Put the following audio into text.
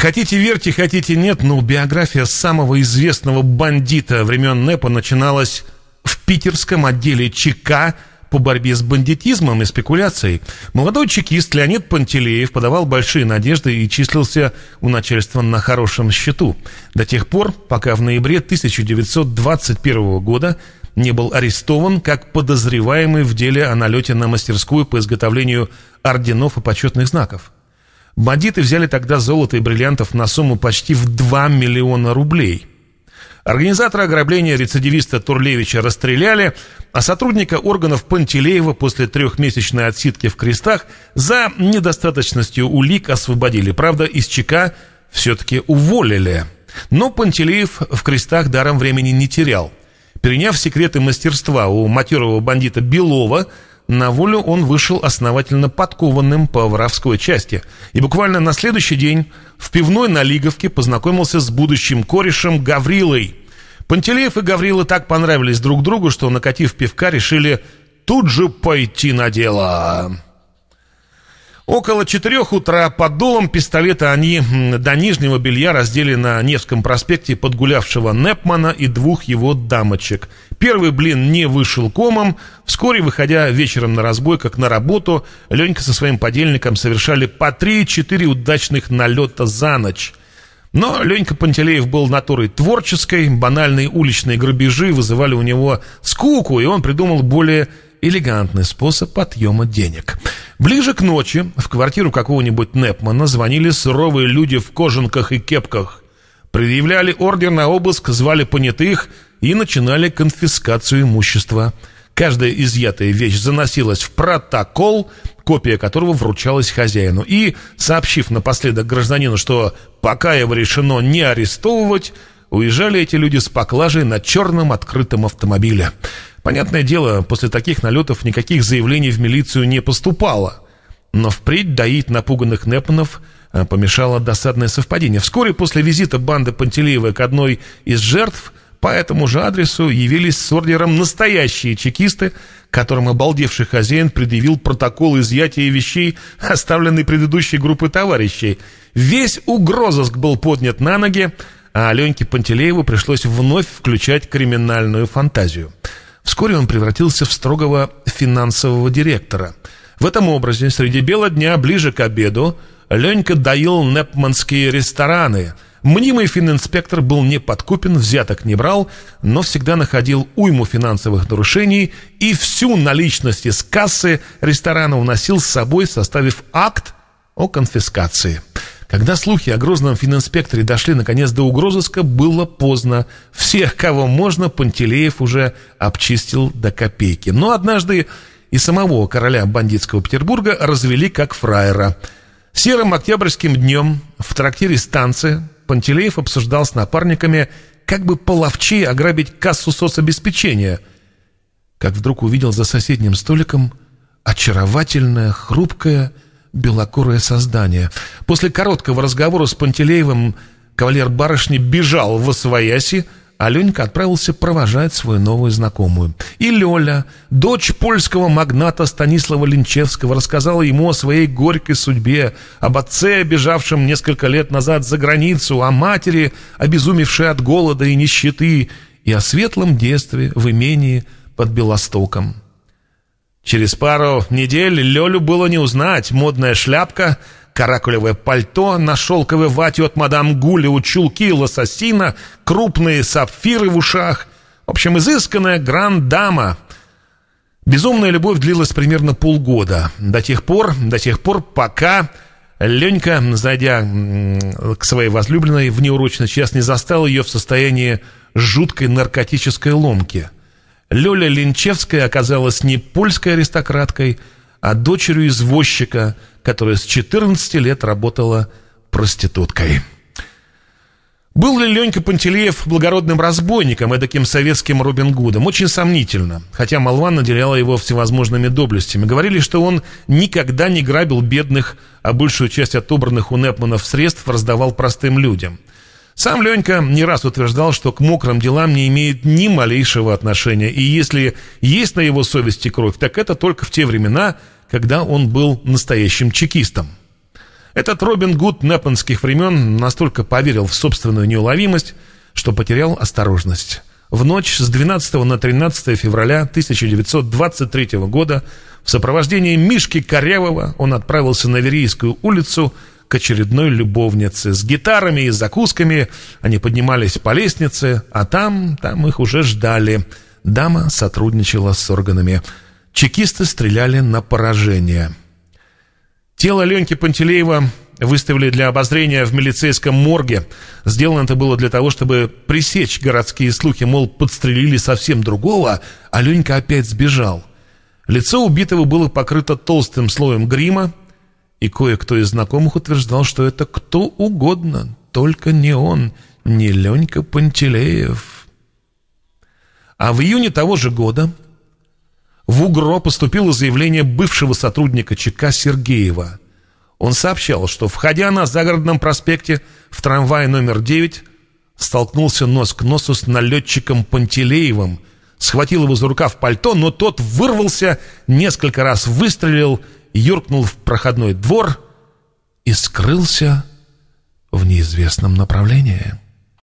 Хотите верьте, хотите нет, но биография самого известного бандита времен НЭПа начиналась в питерском отделе ЧК по борьбе с бандитизмом и спекуляцией. Молодой чекист Леонид Пантелеев подавал большие надежды и числился у начальства на хорошем счету. До тех пор, пока в ноябре 1921 года не был арестован как подозреваемый в деле о налете на мастерскую по изготовлению орденов и почетных знаков. Бандиты взяли тогда золото и бриллиантов на сумму почти в 2 миллиона рублей. Организатора ограбления рецидивиста Турлевича расстреляли, а сотрудника органов Пантелеева после трехмесячной отсидки в крестах за недостаточностью улик освободили. Правда, из ЧК все-таки уволили. Но Пантелеев в крестах даром времени не терял. Переняв секреты мастерства у матерого бандита Белова – на волю он вышел основательно подкованным по воровской части. И буквально на следующий день в пивной на Лиговке познакомился с будущим корешем Гаврилой. Пантелеев и Гаврила так понравились друг другу, что, накатив пивка, решили тут же пойти на дело. Около четырех утра под дулом пистолета они до нижнего белья раздели на Невском проспекте подгулявшего Непмана и двух его дамочек. Первый блин не вышел комом. Вскоре, выходя вечером на разбой, как на работу, Ленька со своим подельником совершали по 3-4 удачных налета за ночь. Но Ленька Пантелеев был натурой творческой, банальные уличные грабежи вызывали у него скуку, и он придумал более элегантный способ подъема денег. Ближе к ночи в квартиру какого-нибудь Непмана звонили суровые люди в кожанках и кепках. Предъявляли ордер на обыск, звали понятых и начинали конфискацию имущества. Каждая изъятая вещь заносилась в протокол, копия которого вручалась хозяину. И, сообщив напоследок гражданину, что пока его решено не арестовывать, уезжали эти люди с поклажей на черном открытом автомобиле. Понятное дело, после таких налетов никаких заявлений в милицию не поступало. Но впредь доить напуганных Непманов э, помешало досадное совпадение. Вскоре после визита банды Пантелеева к одной из жертв по этому же адресу явились с ордером настоящие чекисты, которым обалдевший хозяин предъявил протокол изъятия вещей, оставленный предыдущей группой товарищей. Весь угрозыск был поднят на ноги, а Аленке Пантелееву пришлось вновь включать криминальную фантазию. Вскоре он превратился в строгого финансового директора. В этом образе среди бела дня, ближе к обеду, Ленька доил непманские рестораны. Мнимый фининспектор был не подкупен, взяток не брал, но всегда находил уйму финансовых нарушений и всю наличность из кассы ресторана уносил с собой, составив акт о конфискации. Когда слухи о грозном фининспекторе дошли наконец до угрозыска, было поздно. Всех, кого можно, Пантелеев уже обчистил до копейки. Но однажды и самого короля бандитского Петербурга развели как фраера. Серым октябрьским днем в трактире станции Пантелеев обсуждал с напарниками, как бы половчее ограбить кассу соцобеспечения, как вдруг увидел за соседним столиком очаровательное, хрупкое, белокурое создание. После короткого разговора с Пантелеевым кавалер барышни бежал в освояси, а Ленька отправился провожать свою новую знакомую. И Лёля, дочь польского магната Станислава Линчевского, рассказала ему о своей горькой судьбе, об отце, бежавшем несколько лет назад за границу, о матери, обезумевшей от голода и нищеты, и о светлом детстве в имении под Белостоком. Через пару недель Лёлю было не узнать. Модная шляпка, каракулевое пальто на шелковой вате от мадам Гули у чулки лососина, крупные сапфиры в ушах. В общем, изысканная гранд-дама. Безумная любовь длилась примерно полгода. До тех пор, до тех пор, пока... Ленька, зайдя к своей возлюбленной в неурочный час, не застал ее в состоянии жуткой наркотической ломки – Лёля Линчевская оказалась не польской аристократкой, а дочерью извозчика, которая с 14 лет работала проституткой. Был ли Ленька Пантелеев благородным разбойником, эдаким советским Робин Гудом? Очень сомнительно, хотя молва наделяла его всевозможными доблестями. Говорили, что он никогда не грабил бедных, а большую часть отобранных у Непманов средств раздавал простым людям – сам Ленька не раз утверждал, что к мокрым делам не имеет ни малейшего отношения, и если есть на его совести кровь, так это только в те времена, когда он был настоящим чекистом. Этот Робин Гуд непанских времен настолько поверил в собственную неуловимость, что потерял осторожность. В ночь с 12 на 13 февраля 1923 года в сопровождении Мишки Корявого он отправился на Верийскую улицу – к очередной любовнице. С гитарами и закусками они поднимались по лестнице, а там, там их уже ждали. Дама сотрудничала с органами. Чекисты стреляли на поражение. Тело Ленки Пантелеева выставили для обозрения в милицейском морге. Сделано это было для того, чтобы пресечь городские слухи, мол, подстрелили совсем другого, а Ленька опять сбежал. Лицо убитого было покрыто толстым слоем грима, и кое-кто из знакомых утверждал, что это кто угодно, только не он, не Ленька Пантелеев. А в июне того же года в УГРО поступило заявление бывшего сотрудника ЧК Сергеева. Он сообщал, что, входя на загородном проспекте в трамвае номер 9, столкнулся нос к носу с налетчиком Пантелеевым – схватил его за рукав пальто, но тот вырвался, несколько раз выстрелил, юркнул в проходной двор и скрылся в неизвестном направлении.